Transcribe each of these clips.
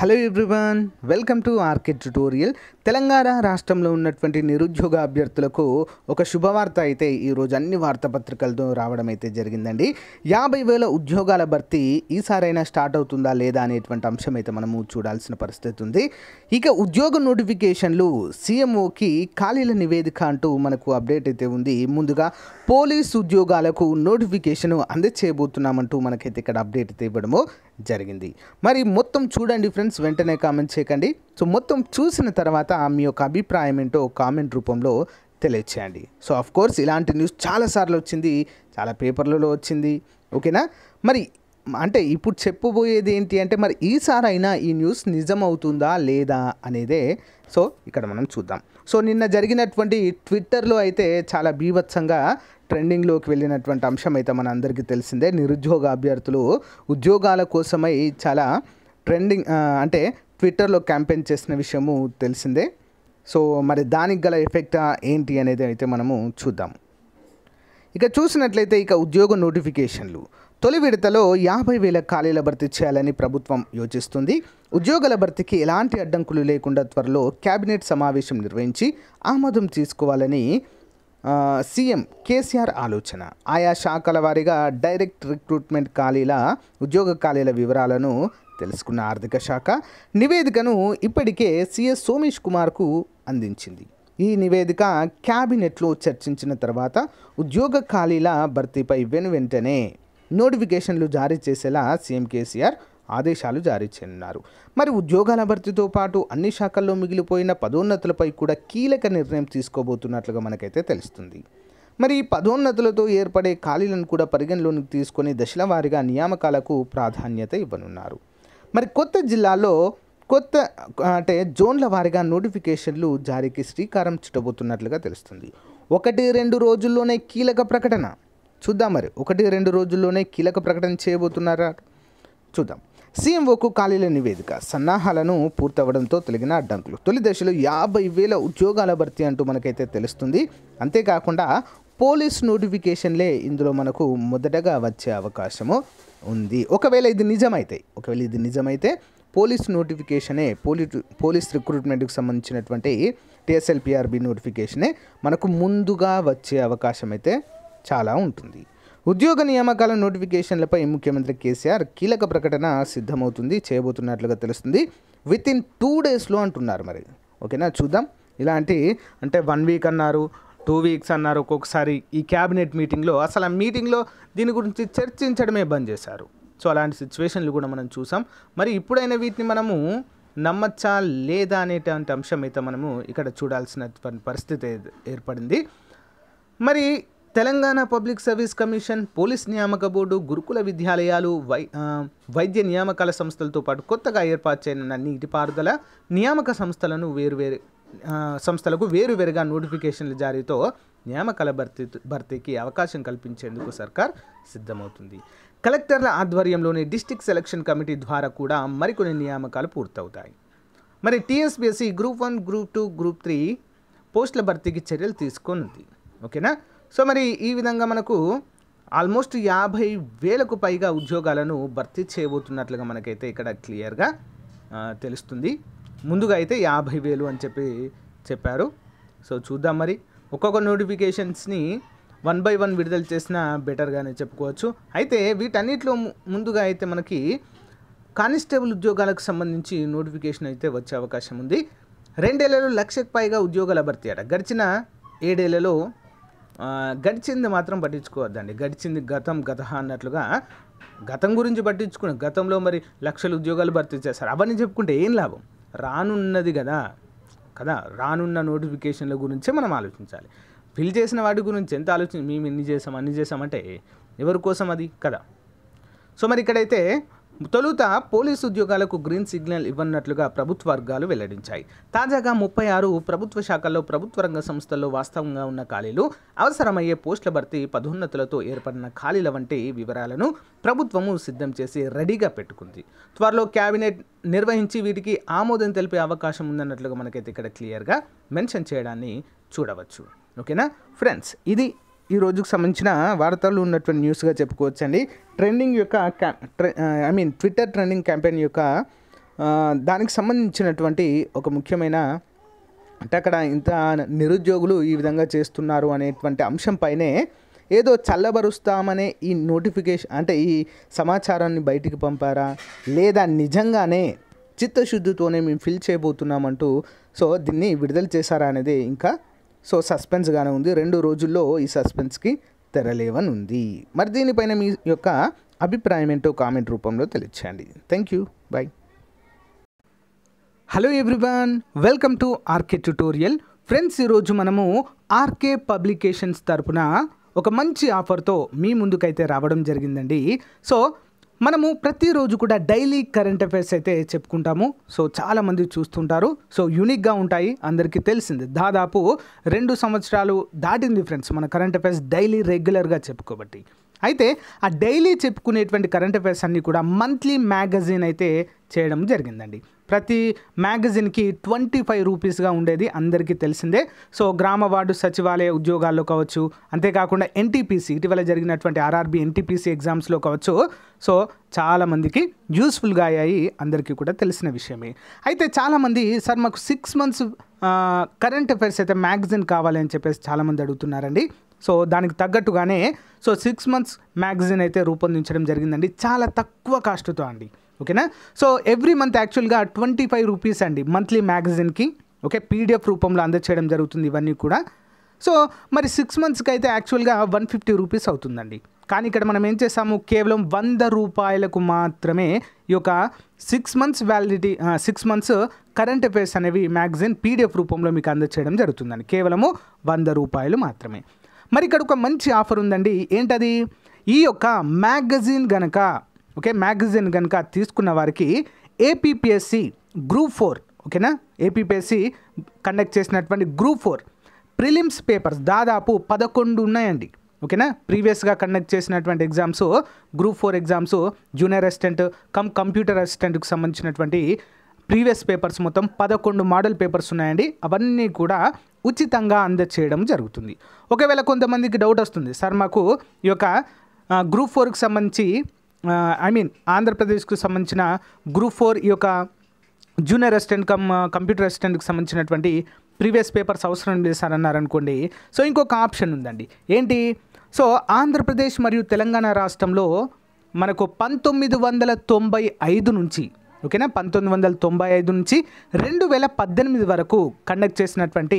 Hello everyone, welcome to Arcade Tutorial. Telangana రాష్ట్రంలో ఉన్నటువంటి నిరుద్యోగ అభ్యర్థులకు ఒక శుభవార్త అయితే ఈరోజు అన్ని వార్తాపత్రికలతో రావడం అయితే జరిగిందండి యాభై వేల ఉద్యోగాల భర్తీ ఈసారైనా స్టార్ట్ అవుతుందా లేదా అనేటువంటి అంశం అయితే మనము చూడాల్సిన పరిస్థితి ఉంది ఇక ఉద్యోగ నోటిఫికేషన్లు సీఎంఓకి ఖాళీల నివేదిక అంటూ మనకు అప్డేట్ అయితే ఉంది ముందుగా పోలీస్ ఉద్యోగాలకు నోటిఫికేషన్ అందచేయబోతున్నామంటూ మనకైతే ఇక్కడ అప్డేట్ అయితే ఇవ్వడము జరిగింది మరి మొత్తం చూడండి ఫ్రెండ్స్ వెంటనే కామెంట్ చేయకండి సో మొత్తం చూసిన తర్వాత మీ యొక్క అభిప్రాయం ఏంటో కామెంట్ రూపంలో తెలియచేయండి సో ఆఫ్ కోర్స్ ఇలాంటి న్యూస్ చాలాసార్లు వచ్చింది చాలా పేపర్లలో వచ్చింది ఓకేనా మరి అంటే ఇప్పుడు చెప్పబోయేది ఏంటి అంటే మరి ఈసారైనా ఈ న్యూస్ నిజమవుతుందా లేదా అనేదే సో ఇక్కడ మనం చూద్దాం సో నిన్న జరిగినటువంటి ట్విట్టర్లో అయితే చాలా బీభత్సంగా ట్రెండింగ్లోకి వెళ్ళినటువంటి అంశం అయితే మన అందరికీ తెలిసిందే నిరుద్యోగ అభ్యర్థులు ఉద్యోగాల కోసమై చాలా ట్రెండింగ్ అంటే ట్విట్టర్లో క్యాంపెయిన్ చేసిన విషయము తెలిసిందే సో మరి దానికి గల ఎఫెక్టా ఏంటి అనేది అయితే మనము చూద్దాం ఇక చూసినట్లయితే ఇక ఉద్యోగ నోటిఫికేషన్లు తొలి విడతలో యాభై వేల ఖాళీల భర్తీ చేయాలని ప్రభుత్వం యోచిస్తుంది ఉద్యోగాల భర్తీకి ఎలాంటి అడ్డంకులు లేకుండా త్వరలో కేబినెట్ సమావేశం నిర్వహించి ఆమోదం తీసుకోవాలని సీఎం కేసీఆర్ ఆలోచన ఆయా శాఖల వారీగా డైరెక్ట్ రిక్రూట్మెంట్ ఖాళీల ఉద్యోగ ఖాళీల వివరాలను తెలుసుకున్న ఆర్థిక శాఖ నివేదికను ఇప్పటికే సిఎస్ సోమేష్ కుమార్కు అందించింది ఈ నివేదిక క్యాబినెట్లో చర్చించిన తర్వాత ఉద్యోగ ఖాళీల భర్తీపై వెను వెంటనే నోటిఫికేషన్లు జారీ చేసేలా సీఎం కేసీఆర్ ఆదేశాలు జారీ చేయనున్నారు మరి ఉద్యోగాల భర్తీతో పాటు అన్ని శాఖల్లో మిగిలిపోయిన పదోన్నతులపై కూడా కీలక నిర్ణయం తీసుకోబోతున్నట్లుగా మనకైతే తెలుస్తుంది మరి ఈ పదోన్నతులతో ఏర్పడే ఖాళీలను కూడా పరిగణలోనికి తీసుకొని దశల వారీగా నియామకాలకు ప్రాధాన్యత ఇవ్వనున్నారు మరి కొత్త జిల్లాలో కొత్త అంటే జోన్ల వారీగా నోటిఫికేషన్లు జారీకి శ్రీకారం చుట్టబోతున్నట్లుగా తెలుస్తుంది ఒకటి రెండు రోజుల్లోనే కీలక ప్రకటన చూద్దాం మరి ఒకటి రెండు రోజుల్లోనే కీలక ప్రకటన చేయబోతున్నారా చూద్దాం సీఎంఓకు ఖాళీల నివేదిక సన్నాహాలను పూర్తవడంతో తొలగిన అడ్డంకులు తొలి దశలో యాభై వేల ఉద్యోగాల భర్తీ అంటూ మనకైతే తెలుస్తుంది అంతేకాకుండా పోలీస్ నోటిఫికేషన్లే ఇందులో మనకు మొదటగా వచ్చే అవకాశము ఉంది ఒకవేళ ఇది నిజమైతే ఒకవేళ ఇది నిజమైతే పోలీస్ నోటిఫికేషనే పోలీ పోలీస్ రిక్రూట్మెంట్కి సంబంధించినటువంటి టీఎస్ఎల్పిఆర్బి నోటిఫికేషనే మనకు ముందుగా వచ్చే అవకాశం అయితే చాలా ఉంటుంది ఉద్యోగ నియామకాల నోటిఫికేషన్లపై ముఖ్యమంత్రి కేసీఆర్ కీలక ప్రకటన సిద్ధమవుతుంది చేయబోతున్నట్లుగా తెలుస్తుంది విత్ ఇన్ టూ డేస్లో అంటున్నారు మరి ఓకేనా చూద్దాం ఇలాంటి అంటే వన్ వీక్ అన్నారు టూ వీక్స్ అన్నారు ఒక్కొక్కసారి ఈ క్యాబినెట్ మీటింగ్లో అసలు ఆ మీటింగ్లో దీని గురించి చర్చించడమే బంద్ చేశారు సో అలాంటి సిచ్యువేషన్లు కూడా మనం చూసాం మరి ఇప్పుడైనా వీటిని మనము నమ్మచ్చా లేదా అనేటువంటి అంశం అయితే మనము ఇక్కడ చూడాల్సినటువంటి పరిస్థితి ఏర్పడింది మరి Telangana public service commission police నియామక బోర్డు గురుకుల విద్యాలయాలు వై వైద్య నియామకాల సంస్థలతో పాటు కొత్తగా ఏర్పాటు చేయనున్న నీటిపారుదల నియామక సంస్థలను వేరువేరు సంస్థలకు వేరువేరుగా నోటిఫికేషన్ల జారీతో నియామకాల భర్తీ భర్తీకి అవకాశం కల్పించేందుకు సర్కార్ సిద్ధమవుతుంది కలెక్టర్ల ఆధ్వర్యంలోని డిస్టిక్ సెలక్షన్ కమిటీ ద్వారా కూడా మరికొన్ని నియామకాలు పూర్తవుతాయి మరి TSPSC group one group two group three పోస్టుల భర్తీకి చర్యలు తీసుకొనుంది ఓకేనా సో మరి ఈ విధంగా మనకు ఆల్మోస్ట్ యాభై వేలకు పైగా ఉద్యోగాలను భర్తీ చేయబోతున్నట్లుగా మనకైతే ఇక్కడ క్లియర్గా తెలుస్తుంది ముందుగా అయితే యాభై వేలు అని చెప్పి చెప్పారు సో చూద్దాం మరి ఒక్కొక్క నోటిఫికేషన్స్ని వన్ బై వన్ విడుదల చేసిన బెటర్గానే చెప్పుకోవచ్చు అయితే వీటన్నిటిలో ముందుగా అయితే మనకి కానిస్టేబుల్ ఉద్యోగాలకు సంబంధించి నోటిఫికేషన్ అయితే వచ్చే అవకాశం ఉంది రెండేళ్లలో లక్షకు పైగా ఉద్యోగాల భర్తీ అట గడిచిన ఏడేళ్లలో గడిచింది మాత్రం పట్టించుకోవద్దండి గడిచింది గతం గత అన్నట్లుగా గతం గురించి పట్టించుకుని గతంలో మరి లక్షల ఉద్యోగాలు భర్తీ చేస్తారు అవన్నీ చెప్పుకుంటే ఏం లాభం రానున్నది కదా కదా రానున్న నోటిఫికేషన్ల గురించే మనం ఆలోచించాలి ఫిల్ చేసిన వాటి గురించి ఎంత ఆలోచించి మేము ఎన్ని చేసాం అన్ని చేసామంటే ఎవరి కోసం అది కదా సో మరి ఇక్కడైతే తొలుత పోలీసు ఉద్యోగాలకు గ్రీన్ సిగ్నల్ ఇవ్వనట్లుగా ప్రభుత్వ వర్గాలు వెల్లడించాయి తాజాగా ముప్పై ఆరు ప్రభుత్వ శాఖల్లో ప్రభుత్వ రంగ సంస్థల్లో వాస్తవంగా ఉన్న ఖాళీలు అవసరమయ్యే పోస్టుల భర్తీ పదోన్నతులతో ఏర్పడిన ఖాళీల వంటి వివరాలను ప్రభుత్వము సిద్ధం చేసి రెడీగా పెట్టుకుంది త్వరలో కేబినెట్ నిర్వహించి వీటికి ఆమోదం తెలిపే అవకాశం ఉందన్నట్లుగా మనకైతే ఇక్కడ క్లియర్గా మెన్షన్ చేయడాన్ని చూడవచ్చు ఓకేనా ఫ్రెండ్స్ ఇది ఈ రోజుకు సంబంధించిన వార్తలు ఉన్నటువంటి న్యూస్గా చెప్పుకోవచ్చండి ట్రెండింగ్ యొక్క I mean Twitter trending campaign యొక్క దానికి సంబంధించినటువంటి ఒక ముఖ్యమైన అంటే అక్కడ ఇంత నిరుద్యోగులు ఈ విధంగా చేస్తున్నారు అనేటువంటి అంశంపైనే ఏదో చల్లబరుస్తామనే ఈ నోటిఫికేషన్ అంటే ఈ సమాచారాన్ని బయటికి పంపారా లేదా నిజంగానే చిత్తశుద్ధితోనే మేము ఫిల్ చేయబోతున్నామంటూ సో దీన్ని విడుదల చేశారా అనేది ఇంకా సో సస్పెన్స్గానే ఉంది రెండు రోజుల్లో ఈ సస్పెన్స్కి తెరలేవని ఉంది మరి దీనిపైన మీ యొక్క అభిప్రాయం ఏంటో కామెంట్ రూపంలో తెలియచేయండి thank you bye hello everyone welcome to RK tutorial friends ఈరోజు మనము ఆర్కే పబ్లికేషన్స్ తరపున ఒక మంచి ఆఫర్తో మీ ముందుకైతే రావడం జరిగిందండి సో మనము ప్రతిరోజు కూడా డైలీ కరెంట్ అఫైర్స్ అయితే చెప్పుకుంటాము సో చాలామంది చూస్తుంటారు సో యూనిక్గా ఉంటాయి అందరికీ తెలిసింది దాదాపు రెండు సంవత్సరాలు దాటింది ఫ్రెండ్స్ మన కరెంట్ అఫైర్స్ డైలీ రెగ్యులర్గా చెప్పుకోబట్టి అయితే ఆ డైలీ చెప్పుకునేటువంటి కరెంట్ అఫైర్స్ అన్నీ కూడా మంత్లీ మ్యాగజైన్ అయితే చేయడం జరిగిందండి ప్రతి మ్యాగజైన్కి ట్వంటీ ఫైవ్ రూపీస్గా ఉండేది అందరికీ తెలిసిందే సో గ్రామ వార్డు సచివాలయ ఉద్యోగాల్లో కావచ్చు అంతేకాకుండా ఎన్టీపీసీ ఇటీవల జరిగినటువంటి ఆర్ఆర్బీ ఎన్టీపీసీ ఎగ్జామ్స్లో కావచ్చు సో చాలామందికి యూస్ఫుల్గా అయ్యాయి అందరికీ కూడా తెలిసిన విషయమే అయితే చాలామంది సార్ మాకు సిక్స్ మంత్స్ కరెంట్ అఫైర్స్ అయితే మ్యాగజైన్ కావాలి అని చెప్పేసి చాలామంది అడుగుతున్నారండి సో దానికి తగ్గట్టుగానే సో సిక్స్ మంత్స్ మ్యాగజైన్ అయితే రూపొందించడం జరిగిందండి చాలా తక్కువ కాస్ట్తో అండి ఓకేనా సో ఎవ్రీ మంత్ యాక్చువల్గా ట్వంటీ ఫైవ్ రూపీస్ అండి మంత్లీ మ్యాగజైన్కి ఓకే పీడిఎఫ్ రూపంలో అందచేయడం జరుగుతుంది ఇవన్నీ కూడా సో మరి సిక్స్ మంత్స్కి అయితే యాక్చువల్గా వన్ ఫిఫ్టీ రూపీస్ అవుతుందండి కానీ ఇక్కడ మనం ఏం చేస్తాము కేవలం వంద రూపాయలకు మాత్రమే ఈ యొక్క six months validity six months current affairs అనేవి మ్యాగజైన్ పీడిఎఫ్ రూపంలో మీకు అందచేయడం జరుగుతుందండి కేవలము వంద రూపాయలు మాత్రమే మరి ఇక్కడ ఒక మంచి ఆఫర్ ఉందండి ఏంటది ఈ యొక్క మ్యాగజైన్ గనక ఓకే మ్యాగజైన్ కనుక తీసుకున్న వారికి ఏపీపీఎస్సి గ్రూప్ ఫోర్ ఓకేనా ఏపీపీఎస్సి కండక్ట్ చేసినటువంటి గ్రూప్ ఫోర్ ప్రిలిమ్స్ పేపర్స్ దాదాపు పదకొండు ఉన్నాయండి ఓకేనా ప్రీవియస్గా కండక్ట్ చేసినటువంటి exams group four exams junior assistant cum computer అసిస్టెంట్కి సంబంధించినటువంటి ప్రీవియస్ పేపర్స్ మొత్తం పదకొండు మోడల్ పేపర్స్ ఉన్నాయండి అవన్నీ కూడా ఉచితంగా అందచేయడం జరుగుతుంది ఒకవేళ కొంతమందికి డౌట్ వస్తుంది సార్ మాకు ఈ యొక్క గ్రూప్ ఫోర్కి సంబంధించి ఐ మీన్ ఆంధ్రప్రదేశ్కు సంబంధించిన గ్రూప్ ఫోర్ ఈ యొక్క జూనియర్ అసిస్టెంట్ కమ్ కంప్యూటర్ అసిస్టెంట్కి సంబంధించినటువంటి ప్రీవియస్ పేపర్స్ అవసరం లేదు సార్ అన్నారనుకోండి సో ఇంకొక ఆప్షన్ ఉందండి ఏంటి సో ఆంధ్రప్రదేశ్ మరియు తెలంగాణ రాష్ట్రంలో మనకు పంతొమ్మిది వందల తొంభై ఐదు నుంచి ఓకేనా పంతొమ్మిది వందల తొంభై ఐదు నుంచి రెండు వేల పద్దెనిమిది వరకు కండక్ట్ చేసినటువంటి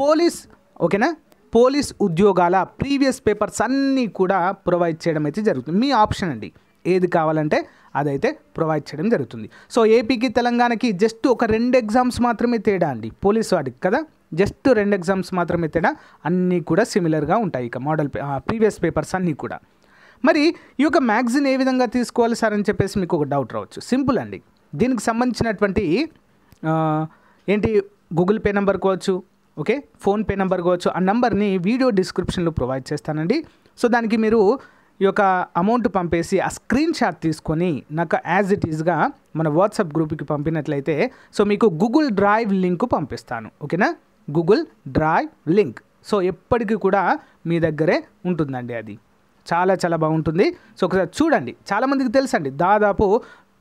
పోలీస్ ఓకేనా పోలీస్ ఉద్యోగాల ప్రీవియస్ పేపర్స్ అన్నీ కూడా ప్రొవైడ్ చేయడం అయితే జరుగుతుంది మీ ఆప్షన్ అండి ఏది కావాలంటే అదైతే ప్రొవైడ్ చేయడం జరుగుతుంది సో ఏపీకి తెలంగాణకి జస్ట్ ఒక రెండు ఎగ్జామ్స్ మాత్రమే తేడా అండి పోలీస్ వాటికి కదా జస్ట్ రెండు ఎగ్జామ్స్ మాత్రమే తేడా అన్నీ కూడా సిమిలర్గా ఉంటాయి ఇక మోడల్ ప్రీవియస్ పేపర్స్ అన్నీ కూడా మరి ఈ యొక్క మ్యాగ్జిన్ ఏ విధంగా తీసుకోవాలి సార్ అని చెప్పేసి మీకు ఒక డౌట్ రావచ్చు సింపుల్ అండి దీనికి సంబంధించినటువంటి ఏంటి గూగుల్ పే నెంబర్ కావచ్చు ఓకే ఫోన్పే నెంబర్ కావచ్చు ఆ నెంబర్ని వీడియో డిస్క్రిప్షన్లో ప్రొవైడ్ చేస్తానండి సో దానికి మీరు ఈ యొక్క అమౌంట్ పంపేసి ఆ స్క్రీన్ షాట్ తీసుకొని నాకు యాజ్ ఇట్ ఈజ్గా మన వాట్సాప్ గ్రూప్కి పంపినట్లయితే సో మీకు గూగుల్ డ్రైవ్ లింక్ పంపిస్తాను ఓకేనా గూగుల్ డ్రైవ్ లింక్ సో ఎప్పటికీ కూడా మీ దగ్గరే ఉంటుందండి అది చాలా చాలా బాగుంటుంది సో ఒకసారి చూడండి చాలామందికి తెలుసండి దాదాపు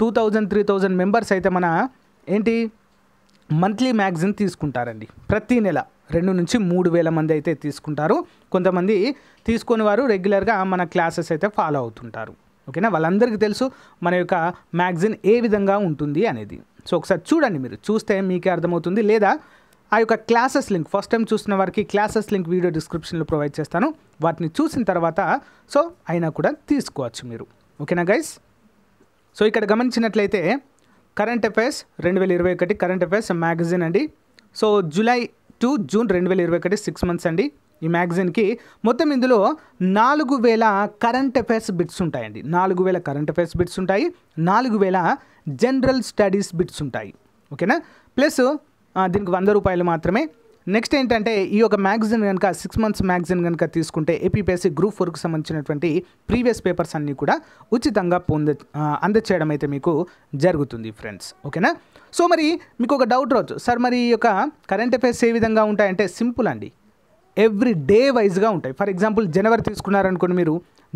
two thousand three thousand members అయితే మన ఏంటి మంత్లీ మ్యాగ్జిన్ తీసుకుంటారండి ప్రతి నెల రెండు నుంచి మూడు వేల మంది అయితే తీసుకుంటారు కొంతమంది తీసుకొని వారు రెగ్యులర్గా మన క్లాసెస్ అయితే ఫాలో అవుతుంటారు ఓకేనా వాళ్ళందరికీ తెలుసు మన యొక్క మ్యాగ్జిన్ ఏ విధంగా ఉంటుంది అనేది సో ఒకసారి చూడండి మీరు చూస్తే మీకే అర్థమవుతుంది లేదా ఆ యొక్క క్లాసెస్ లింక్ ఫస్ట్ టైం చూసిన వారికి క్లాసెస్ లింక్ వీడియో డిస్క్రిప్షన్లో ప్రొవైడ్ చేస్తాను వాటిని చూసిన తర్వాత సో అయినా కూడా తీసుకోవచ్చు మీరు ఓకేనా గైస్ సో ఇక్కడ గమనించినట్లయితే కరెంట్ అఫైర్స్ రెండు వేల ఇరవై ఒకటి కరెంట్ అఫైర్స్ మ్యాగజైన్ అండి సో జూలై టు జూన్ రెండు వేల ఇరవై ఒకటి సిక్స్ మంత్స్ అండి ఈ మ్యాగజైన్కి మొత్తం ఇందులో నాలుగు వేల కరెంట్ అఫైర్స్ బిట్స్ ఉంటాయండి నాలుగు వేల కరెంట్ అఫైర్స్ బిట్స్ ఉంటాయి నాలుగు వేల జనరల్ స్టడీస్ బిట్స్ ఉంటాయి ఓకేనా ప్లస్ దీనికి వంద రూపాయలు మాత్రమే నెక్స్ట్ ఏంటంటే ఈ యొక్క మ్యాగజైన్ కనుక సిక్స్ మంత్స్ మ్యాగజైన్ కనుక తీసుకుంటే ఏపీపీఎస్సీ గ్రూప్ ఫోర్కి సంబంధించినటువంటి ప్రీవియస్ పేపర్స్ అన్నీ కూడా ఉచితంగా పొంద అందచేయడం అయితే మీకు జరుగుతుంది ఫ్రెండ్స్ ఓకేనా సో మరి మీకు ఒక డౌట్ రావచ్చు సార్ మరి ఈ యొక్క కరెంట్ అఫైర్స్ ఏ విధంగా ఉంటాయంటే సింపుల్ అండి ఎవ్రీ డే వైజ్గా ఉంటాయి ఫర్ ఎగ్జాంపుల్ జనవరి తీసుకున్నారనుకోండి మీరు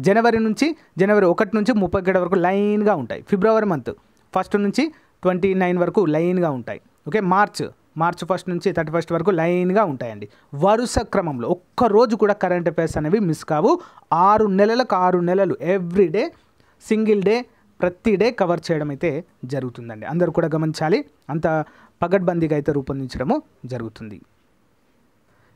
జనవరి నుంచి జనవరి ఒకటి నుంచి ముప్పై ఒకటి వరకు లైన్గా ఉంటాయి ఫిబ్రవరి మంత్ ఫస్ట్ నుంచి ట్వంటీ నైన్ వరకు లైన్గా ఉంటాయి ఓకే మార్చ్ మార్చి ఫస్ట్ నుంచి థర్టీ ఫస్ట్ వరకు లైన్గా ఉంటాయండి వరుస క్రమంలో ఒక్క రోజు కూడా కరెంట్ అఫేర్స్ అనేవి మిస్ కావు ఆరు నెలలకు ఆరు నెలలు ఎవ్రీ డే సింగిల్ డే ప్రతి డే కవర్ చేయడం అయితే జరుగుతుందండి అందరూ కూడా గమనించాలి అంత పగడ్బందీగా అయితే రూపొందించడము జరుగుతుంది